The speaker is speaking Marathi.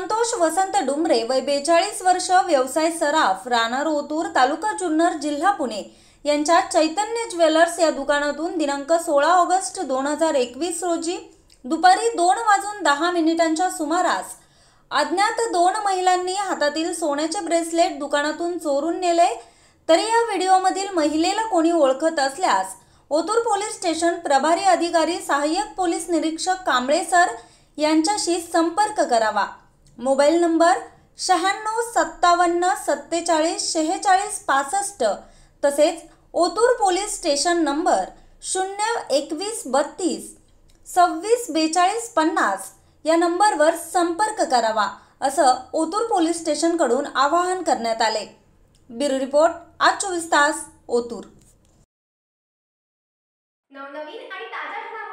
संतोष वसंत डुमरे वय बेचाळीस वर्ष व्यवसाय सराफ रानार ओतूर तालुका जुन्नर जिल्हा पुणे यांच्या चैतन्य ज्वेलर्स या दुकानातून दिनांक सोळा ऑगस्ट दोन हजार एकवीस रोजी दुपारी दोन वाजून दहा मिनिटांच्या सुमारास अज्ञात दोन महिलांनी हातातील सोन्याचे ब्रेसलेट दुकानातून चोरून नेले तरी या व्हिडिओमधील महिलेला कोणी ओळखत असल्यास ओतूर पोलीस स्टेशन प्रभारी अधिकारी सहाय्यक पोलीस निरीक्षक कांबळे सर यांच्याशी संपर्क करावा मोबाईल नंबर शहाण्णव सत्तावन्न सत्तेचाळीस शेहेचाळीस पासष्ट तसेच ओतूर पोलीस स्टेशन नंबर शून्य एकवीस बत्तीस सव्वीस बेचाळीस पन्नास या नंबरवर संपर्क करावा असं ओतूर पोलीस स्टेशनकडून आवाहन करण्यात आले ब्युरो रिपोर्ट आज चोवीस तास ओतूर नवनवीन आणि ताज्या